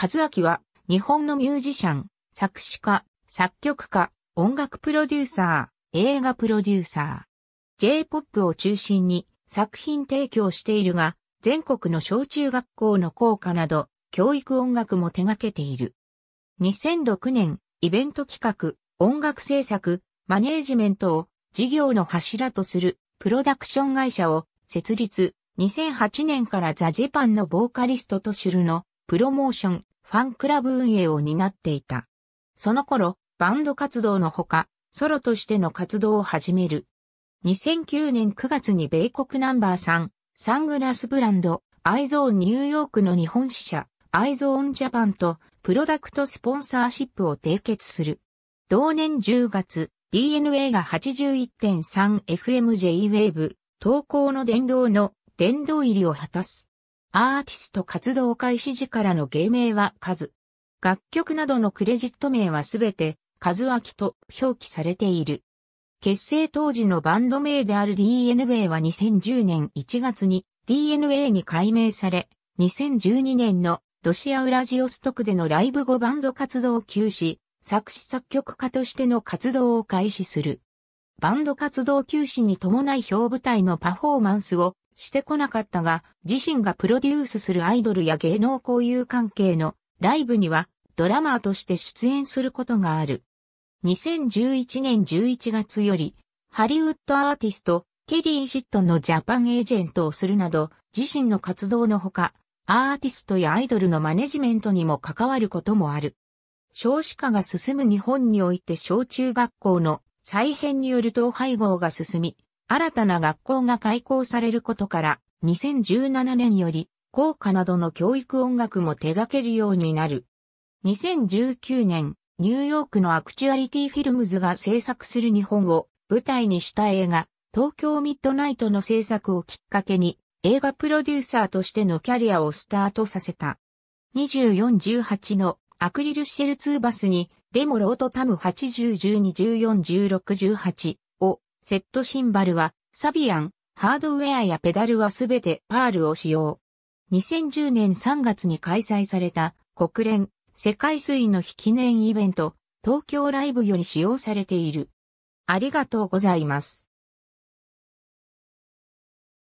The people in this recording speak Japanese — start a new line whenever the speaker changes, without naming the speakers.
和明は日本のミュージシャン、作詞家、作曲家、音楽プロデューサー、映画プロデューサー。J-POP を中心に作品提供しているが、全国の小中学校の校歌など、教育音楽も手掛けている。2006年、イベント企画、音楽制作、マネージメントを事業の柱とするプロダクション会社を設立、2008年からザ・ジェパンのボーカリストとシュルのプロモーション、ファンクラブ運営を担っていた。その頃、バンド活動のほか、ソロとしての活動を始める。2009年9月に米国ナンバー3、サングラスブランド、アイゾーンニューヨークの日本支社、アイゾーンジャパンとプロダクトスポンサーシップを締結する。同年10月、DNA が 81.3FMJ w a v e 投稿の電動の電動入りを果たす。アーティスト活動開始時からの芸名はカズ。楽曲などのクレジット名はすべて、カズアキと表記されている。結成当時のバンド名である DNA は2010年1月に DNA に改名され、2012年のロシアウラジオストクでのライブ後バンド活動を休止、作詞作曲家としての活動を開始する。バンド活動休止に伴い表舞台のパフォーマンスをしてこなかったが、自身がプロデュースするアイドルや芸能交友関係のライブにはドラマーとして出演することがある。2011年11月より、ハリウッドアーティスト、ケリー・シットンのジャパンエージェントをするなど、自身の活動のほか、アーティストやアイドルのマネジメントにも関わることもある。少子化が進む日本において小中学校の再編による統廃合が進み、新たな学校が開校されることから、2017年より、校歌などの教育音楽も手掛けるようになる。2019年、ニューヨークのアクチュアリティフィルムズが制作する日本を舞台にした映画、東京ミッドナイトの制作をきっかけに、映画プロデューサーとしてのキャリアをスタートさせた。2418のアクリルシェルツーバスに、レモロートタム8012141618セットシンバルはサビアン、ハードウェアやペダルはすべてパールを使用。2010年3月に開催された国連世界水の日記念イベント東京ライブより使用されている。ありがとうございます。